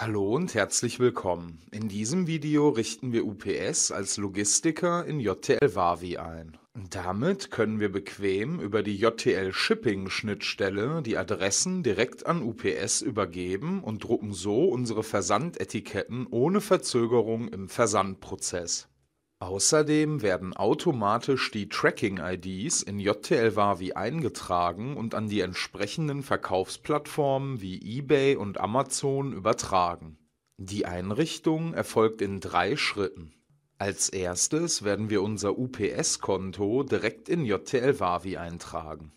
Hallo und herzlich willkommen. In diesem Video richten wir UPS als Logistiker in JTL Wavi ein. Damit können wir bequem über die JTL Shipping Schnittstelle die Adressen direkt an UPS übergeben und drucken so unsere Versandetiketten ohne Verzögerung im Versandprozess. Außerdem werden automatisch die Tracking-IDs in JTL-Wavi eingetragen und an die entsprechenden Verkaufsplattformen wie eBay und Amazon übertragen. Die Einrichtung erfolgt in drei Schritten. Als Erstes werden wir unser UPS-Konto direkt in JTL-Wavi eintragen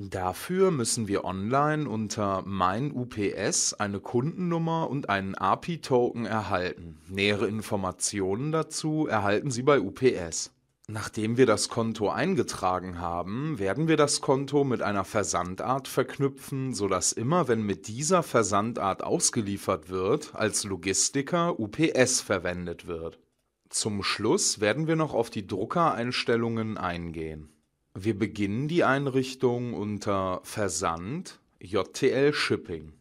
Dafür müssen wir online unter MeinUPS eine Kundennummer und einen API-Token erhalten. Nähere Informationen dazu erhalten Sie bei UPS. Nachdem wir das Konto eingetragen haben, werden wir das Konto mit einer Versandart verknüpfen, sodass immer, wenn mit dieser Versandart ausgeliefert wird, als Logistiker UPS verwendet wird. Zum Schluss werden wir noch auf die Druckereinstellungen eingehen. Wir beginnen die Einrichtung unter Versand JTL Shipping.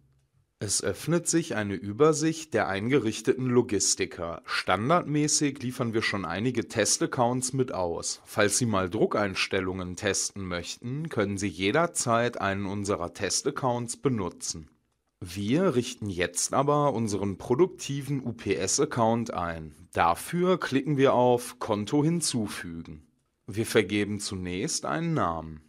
Es öffnet sich eine Übersicht der eingerichteten Logistiker. Standardmäßig liefern wir schon einige Testaccounts mit aus. Falls Sie mal Druckeinstellungen testen möchten, können Sie jederzeit einen unserer Testaccounts benutzen. Wir richten jetzt aber unseren produktiven UPS-Account ein. Dafür klicken wir auf Konto hinzufügen. Wir vergeben zunächst einen Namen.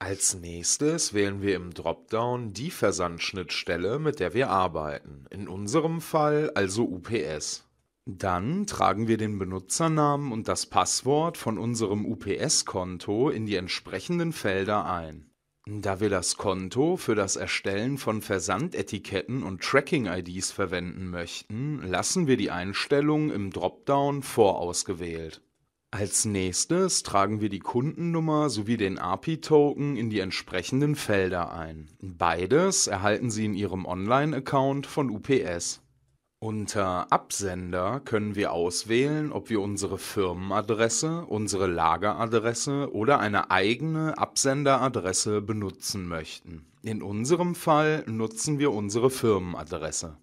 Als nächstes wählen wir im Dropdown die Versandschnittstelle, mit der wir arbeiten, in unserem Fall also UPS. Dann tragen wir den Benutzernamen und das Passwort von unserem UPS-Konto in die entsprechenden Felder ein. Da wir das Konto für das Erstellen von Versandetiketten und Tracking-IDs verwenden möchten, lassen wir die Einstellung im Dropdown vorausgewählt. Als nächstes tragen wir die Kundennummer sowie den API-Token in die entsprechenden Felder ein. Beides erhalten Sie in Ihrem Online-Account von UPS. Unter Absender können wir auswählen, ob wir unsere Firmenadresse, unsere Lageradresse oder eine eigene Absenderadresse benutzen möchten. In unserem Fall nutzen wir unsere Firmenadresse.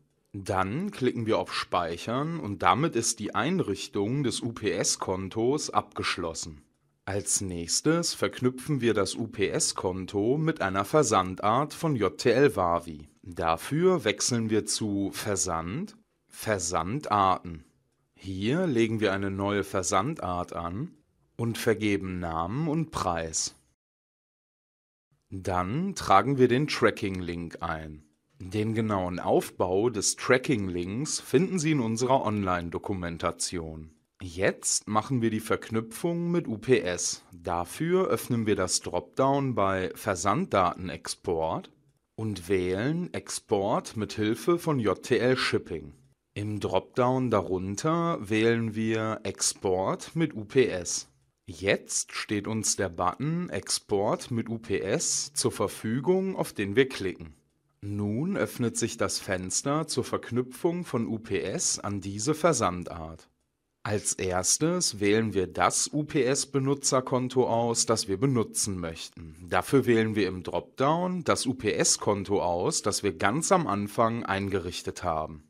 Dann klicken wir auf Speichern und damit ist die Einrichtung des UPS-Kontos abgeschlossen. Als nächstes verknüpfen wir das UPS-Konto mit einer Versandart von JTL Wavi. Dafür wechseln wir zu Versand, Versandarten. Hier legen wir eine neue Versandart an und vergeben Namen und Preis. Dann tragen wir den Tracking-Link ein. Den genauen Aufbau des Tracking-Links finden Sie in unserer Online-Dokumentation. Jetzt machen wir die Verknüpfung mit UPS. Dafür öffnen wir das Dropdown bei Versanddatenexport und wählen Export mit Hilfe von JTL Shipping. Im Dropdown darunter wählen wir Export mit UPS. Jetzt steht uns der Button Export mit UPS zur Verfügung, auf den wir klicken. Nun öffnet sich das Fenster zur Verknüpfung von UPS an diese Versandart. Als erstes wählen wir das UPS-Benutzerkonto aus, das wir benutzen möchten. Dafür wählen wir im Dropdown das UPS-Konto aus, das wir ganz am Anfang eingerichtet haben.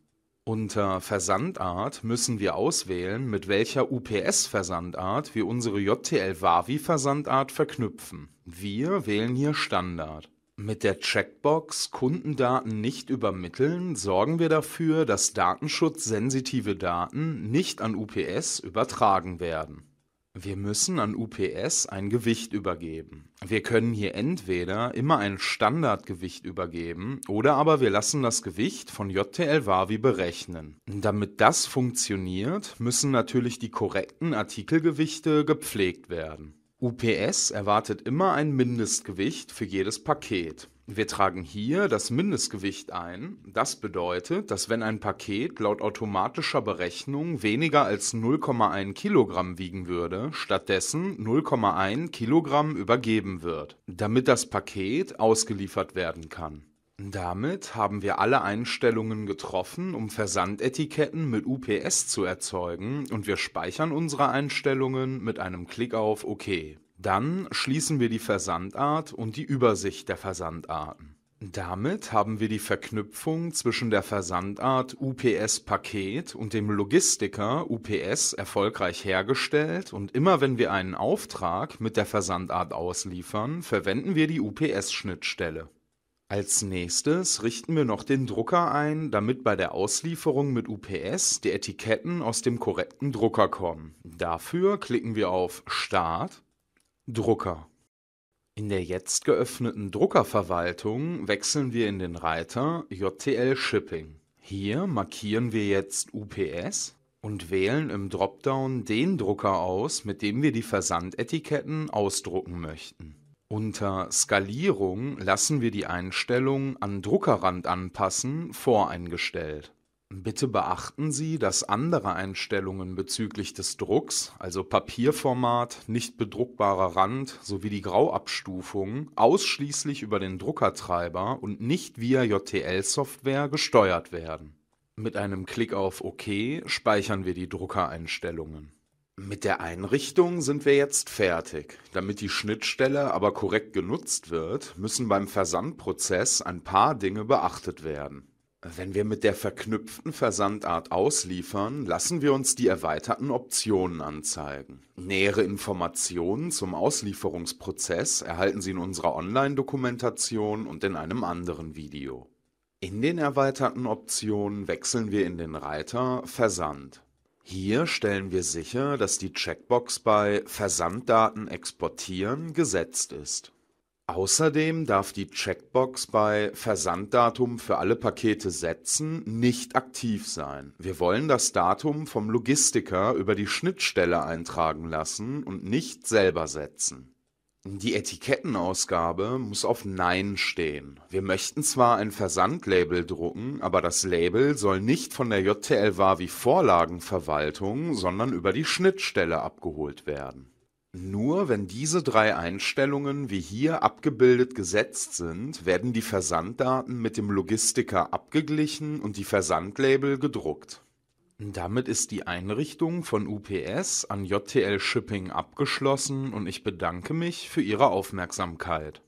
Unter Versandart müssen wir auswählen, mit welcher UPS-Versandart wir unsere JTL-Wavi-Versandart verknüpfen. Wir wählen hier Standard. Mit der Checkbox Kundendaten nicht übermitteln sorgen wir dafür, dass datenschutzsensitive Daten nicht an UPS übertragen werden. Wir müssen an UPS ein Gewicht übergeben. Wir können hier entweder immer ein Standardgewicht übergeben oder aber wir lassen das Gewicht von JTL Wavi berechnen. Damit das funktioniert, müssen natürlich die korrekten Artikelgewichte gepflegt werden. UPS erwartet immer ein Mindestgewicht für jedes Paket. Wir tragen hier das Mindestgewicht ein. Das bedeutet, dass wenn ein Paket laut automatischer Berechnung weniger als 0,1 Kilogramm wiegen würde, stattdessen 0,1 Kilogramm übergeben wird, damit das Paket ausgeliefert werden kann. Damit haben wir alle Einstellungen getroffen, um Versandetiketten mit UPS zu erzeugen und wir speichern unsere Einstellungen mit einem Klick auf OK. Dann schließen wir die Versandart und die Übersicht der Versandarten. Damit haben wir die Verknüpfung zwischen der Versandart UPS Paket und dem Logistiker UPS erfolgreich hergestellt und immer wenn wir einen Auftrag mit der Versandart ausliefern, verwenden wir die UPS Schnittstelle. Als nächstes richten wir noch den Drucker ein, damit bei der Auslieferung mit UPS die Etiketten aus dem korrekten Drucker kommen. Dafür klicken wir auf Start, Drucker. In der jetzt geöffneten Druckerverwaltung wechseln wir in den Reiter JTL Shipping. Hier markieren wir jetzt UPS und wählen im Dropdown den Drucker aus, mit dem wir die Versandetiketten ausdrucken möchten. Unter Skalierung lassen wir die Einstellung an Druckerrand anpassen voreingestellt. Bitte beachten Sie, dass andere Einstellungen bezüglich des Drucks, also Papierformat, nicht bedruckbarer Rand sowie die Grauabstufung ausschließlich über den Druckertreiber und nicht via JTL-Software gesteuert werden. Mit einem Klick auf OK speichern wir die Druckereinstellungen. Mit der Einrichtung sind wir jetzt fertig. Damit die Schnittstelle aber korrekt genutzt wird, müssen beim Versandprozess ein paar Dinge beachtet werden. Wenn wir mit der verknüpften Versandart ausliefern, lassen wir uns die erweiterten Optionen anzeigen. Nähere Informationen zum Auslieferungsprozess erhalten Sie in unserer Online-Dokumentation und in einem anderen Video. In den erweiterten Optionen wechseln wir in den Reiter Versand. Hier stellen wir sicher, dass die Checkbox bei Versanddaten exportieren gesetzt ist. Außerdem darf die Checkbox bei Versanddatum für alle Pakete setzen nicht aktiv sein. Wir wollen das Datum vom Logistiker über die Schnittstelle eintragen lassen und nicht selber setzen. Die Etikettenausgabe muss auf "Nein" stehen. Wir möchten zwar ein Versandlabel drucken, aber das Label soll nicht von der JTL Wavi vorlagenverwaltung sondern über die Schnittstelle abgeholt werden. Nur wenn diese drei Einstellungen wie hier abgebildet gesetzt sind, werden die Versanddaten mit dem Logistiker abgeglichen und die Versandlabel gedruckt damit ist die Einrichtung von UPS an JTL Shipping abgeschlossen und ich bedanke mich für Ihre Aufmerksamkeit.